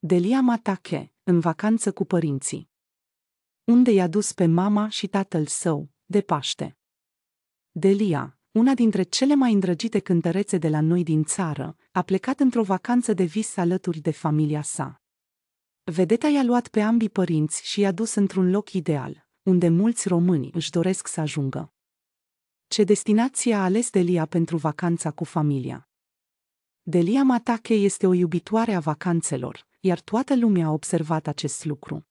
Delia Matache, în vacanță cu părinții. Unde i-a dus pe mama și tatăl său, de Paște. Delia, una dintre cele mai îndrăgite cântărețe de la noi din țară, a plecat într-o vacanță de vis alături de familia sa. Vedeta i-a luat pe ambii părinți și i-a dus într-un loc ideal, unde mulți români își doresc să ajungă. Ce destinație a ales Delia pentru vacanța cu familia? Delia Matache este o iubitoare a vacanțelor, iar toată lumea a observat acest lucru.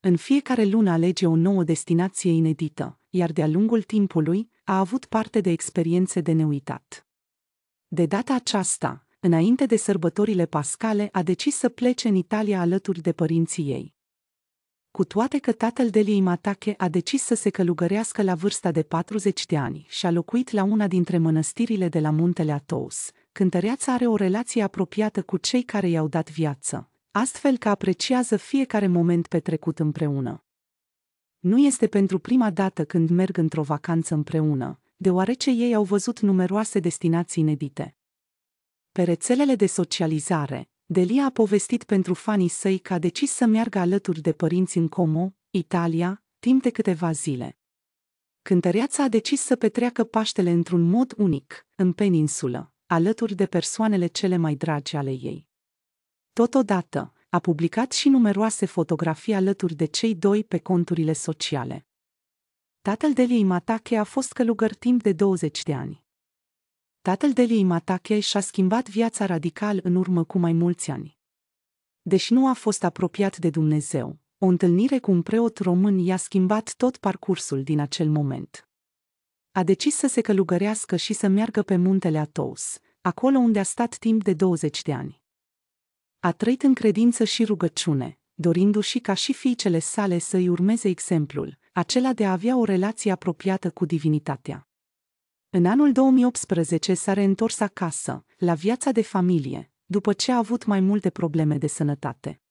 În fiecare lună alege o nouă destinație inedită, iar de-a lungul timpului a avut parte de experiențe de neuitat. De data aceasta, înainte de sărbătorile pascale, a decis să plece în Italia alături de părinții ei cu toate că tatăl de Lee Matache a decis să se călugărească la vârsta de 40 de ani și a locuit la una dintre mănăstirile de la muntele Atos, cântăreața are o relație apropiată cu cei care i-au dat viață, astfel că apreciază fiecare moment petrecut împreună. Nu este pentru prima dată când merg într-o vacanță împreună, deoarece ei au văzut numeroase destinații inedite. Pe rețelele de socializare, Delia a povestit pentru fanii săi că a decis să meargă alături de părinți în Como, Italia, timp de câteva zile. Cântăreața a decis să petreacă Paștele într-un mod unic, în peninsulă, alături de persoanele cele mai dragi ale ei. Totodată, a publicat și numeroase fotografii alături de cei doi pe conturile sociale. Tatăl Deliei Matache a fost călugăr timp de 20 de ani. Tatăl Deliei Matache și-a schimbat viața radical în urmă cu mai mulți ani. Deși nu a fost apropiat de Dumnezeu, o întâlnire cu un preot român i-a schimbat tot parcursul din acel moment. A decis să se călugărească și să meargă pe muntele Atos, acolo unde a stat timp de 20 de ani. A trăit în credință și rugăciune, dorindu-și ca și fiicele sale să-i urmeze exemplul, acela de a avea o relație apropiată cu divinitatea. În anul 2018 s-a reîntors acasă, la viața de familie, după ce a avut mai multe probleme de sănătate.